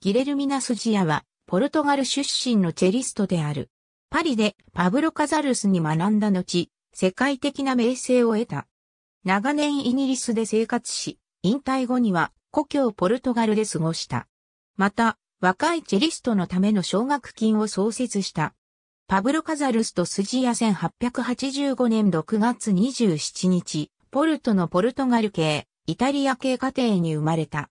ギレルミナ・スジアは、ポルトガル出身のチェリストである。パリでパブロ・カザルスに学んだ後、世界的な名声を得た。長年イギリスで生活し、引退後には故郷ポルトガルで過ごした。また、若いチェリストのための奨学金を創設した。パブロ・カザルスとスジア1885年6月27日、ポルトのポルトガル系、イタリア系家庭に生まれた。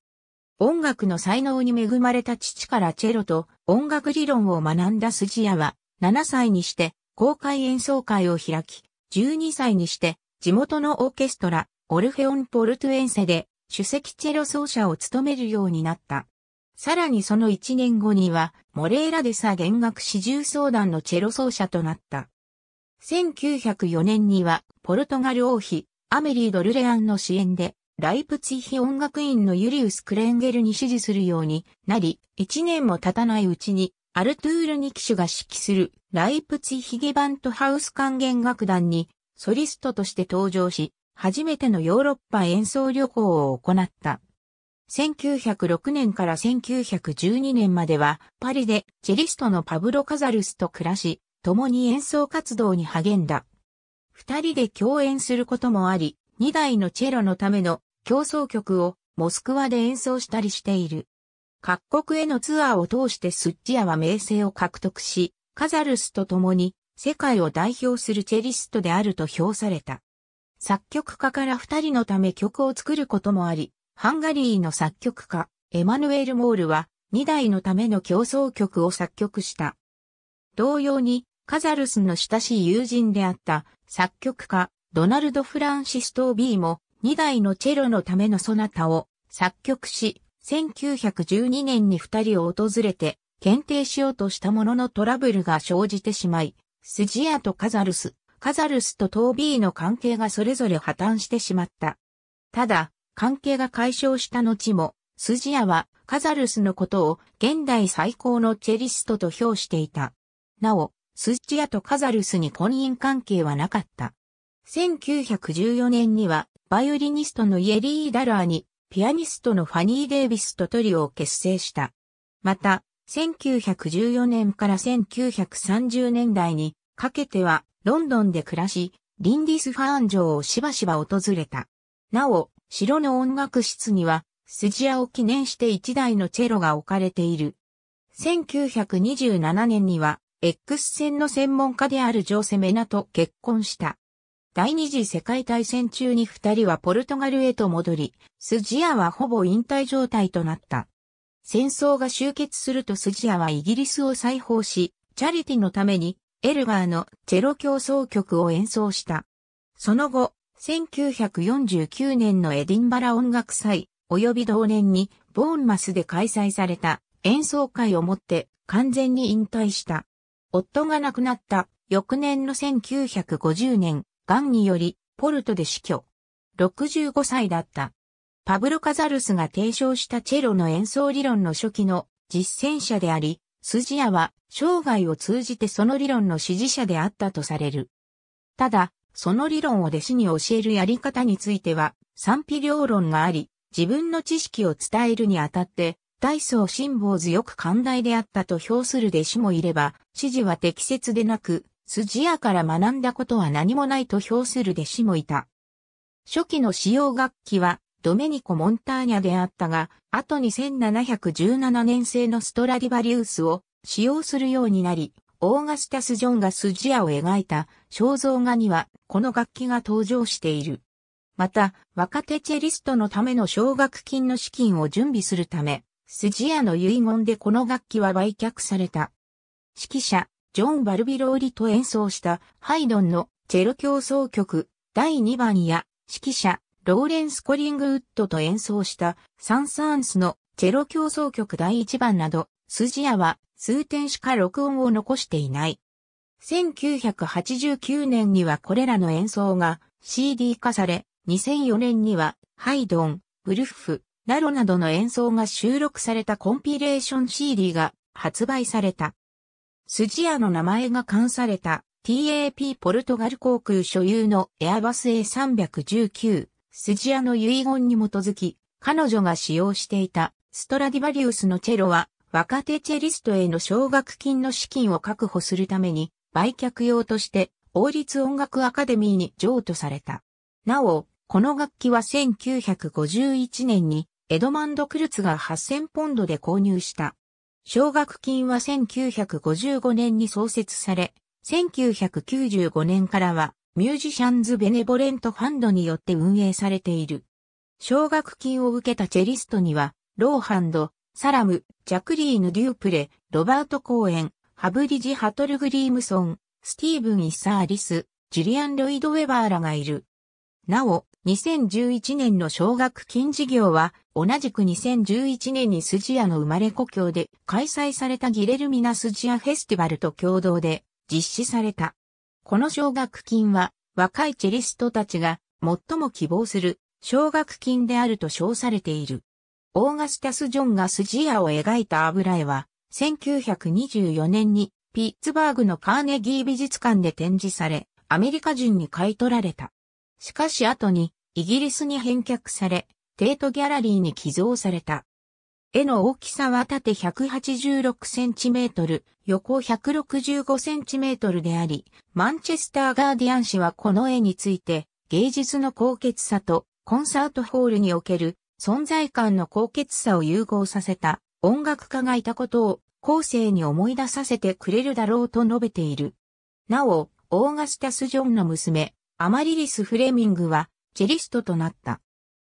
音楽の才能に恵まれた父からチェロと音楽理論を学んだ筋屋は、7歳にして公開演奏会を開き、12歳にして地元のオーケストラ、オルフェオン・ポルトゥエンセで首席チェロ奏者を務めるようになった。さらにその1年後には、モレーラデサ弦楽四重奏団のチェロ奏者となった。1904年には、ポルトガル王妃、アメリー・ドルレアンの支援で、ライプツィヒ音楽院のユリウス・クレンゲルに支持するようになり、一年も経たないうちに、アルトゥール・ニキシュが指揮するライプツィヒゲバントハウス管弦楽団にソリストとして登場し、初めてのヨーロッパ演奏旅行を行った。1906年から1912年までは、パリでチェリストのパブロ・カザルスと暮らし、共に演奏活動に励んだ。二人で共演することもあり、二台のチェロのための競争曲をモスクワで演奏したりしている。各国へのツアーを通してスッチアは名声を獲得し、カザルスと共に世界を代表するチェリストであると評された。作曲家から二人のため曲を作ることもあり、ハンガリーの作曲家、エマヌエル・モールは二代のための競争曲を作曲した。同様に、カザルスの親しい友人であった作曲家、ドナルド・フランシストー・ビーも2台のチェロのためのソナタを作曲し、1912年に2人を訪れて検定しようとしたもののトラブルが生じてしまい、スジアとカザルス、カザルスとトービーの関係がそれぞれ破綻してしまった。ただ、関係が解消した後も、スジアはカザルスのことを現代最高のチェリストと評していた。なお、スジアとカザルスに婚姻関係はなかった。1914年にはバイオリニストのイエリー・ダラーに、ピアニストのファニー・デイビスとトリオを結成した。また、1914年から1930年代にかけてはロンドンで暮らし、リンディスファーン城をしばしば訪れた。なお、城の音楽室には、スジアを記念して一台のチェロが置かれている。1927年には、X 線の専門家であるジョーセメナと結婚した。第二次世界大戦中に二人はポルトガルへと戻り、スジアはほぼ引退状態となった。戦争が終結するとスジアはイギリスを再訪し、チャリティのためにエルガーのチェロ競争曲を演奏した。その後、1949年のエディンバラ音楽祭、及び同年にボーンマスで開催された演奏会をもって完全に引退した。夫が亡くなった翌年の1950年、癌により、ポルトで死去。65歳だった。パブロ・カザルスが提唱したチェロの演奏理論の初期の実践者であり、スジアは生涯を通じてその理論の支持者であったとされる。ただ、その理論を弟子に教えるやり方については賛否両論があり、自分の知識を伝えるにあたって、大層辛抱強く寛大であったと評する弟子もいれば、指示は適切でなく、ジアから学んだことは何もないと評する弟子もいた。初期の使用楽器はドメニコ・モンターニャであったが、後に1717年製のストラディバリウスを使用するようになり、オーガスタス・ジョンがジアを描いた肖像画にはこの楽器が登場している。また、若手チェリストのための奨学金の資金を準備するため、ジアの遺言でこの楽器は売却された。指揮者、ジョン・バルビローリと演奏したハイドンのチェロ競争曲第2番や指揮者ローレンス・コリングウッドと演奏したサン・サーンスのチェロ競争曲第1番など筋屋は数点しか録音を残していない。1989年にはこれらの演奏が CD 化され、2004年にはハイドン、ウルフ、ラロなどの演奏が収録されたコンピレーション CD が発売された。スジアの名前が冠された TAP ポルトガル航空所有のエアバス A319 ジアの遺言に基づき彼女が使用していたストラディバリウスのチェロは若手チェリストへの奨学金の資金を確保するために売却用として王立音楽アカデミーに譲渡された。なお、この楽器は1951年にエドマンド・クルツが8000ポンドで購入した奨学金は1955年に創設され、1995年からはミュージシャンズ・ベネボレント・ファンドによって運営されている。奨学金を受けたチェリストには、ローハンド、サラム、ジャクリーヌ・デュープレ、ロバート・コーエン、ハブリジ・ハトル・グリームソン、スティーブン・イッサー・リス、ジュリアン・ロイド・ウェバーらがいる。なお、2011年の奨学金事業は、同じく2011年にスジアの生まれ故郷で開催されたギレルミナスジアフェスティバルと共同で実施された。この奨学金は、若いチェリストたちが最も希望する奨学金であると称されている。オーガスタス・ジョンがスジアを描いた油絵は、1924年にピッツバーグのカーネギー美術館で展示され、アメリカ人に買い取られた。しかし後にイギリスに返却され、テートギャラリーに寄贈された。絵の大きさは縦 186cm、横 165cm であり、マンチェスター・ガーディアン氏はこの絵について、芸術の高潔さとコンサートホールにおける存在感の高潔さを融合させた音楽家がいたことを後世に思い出させてくれるだろうと述べている。なお、オーガスタス・ジョンの娘、アマリリス・フレミングはチェリストとなった。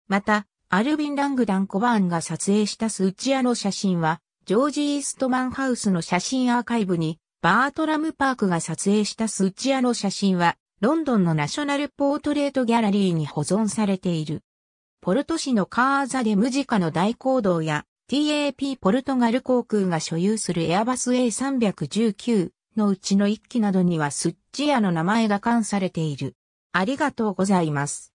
また、アルビン・ラングダン・コバーンが撮影したスチアの写真は、ジョージ・イーストマンハウスの写真アーカイブに、バートラム・パークが撮影したスチアの写真は、ロンドンのナショナルポートレートギャラリーに保存されている。ポルト市のカーザでムジカの大行動や TAP ポルトガル航空が所有するエアバス A319 のうちの1機などにはスッチアの名前が冠されている。ありがとうございます。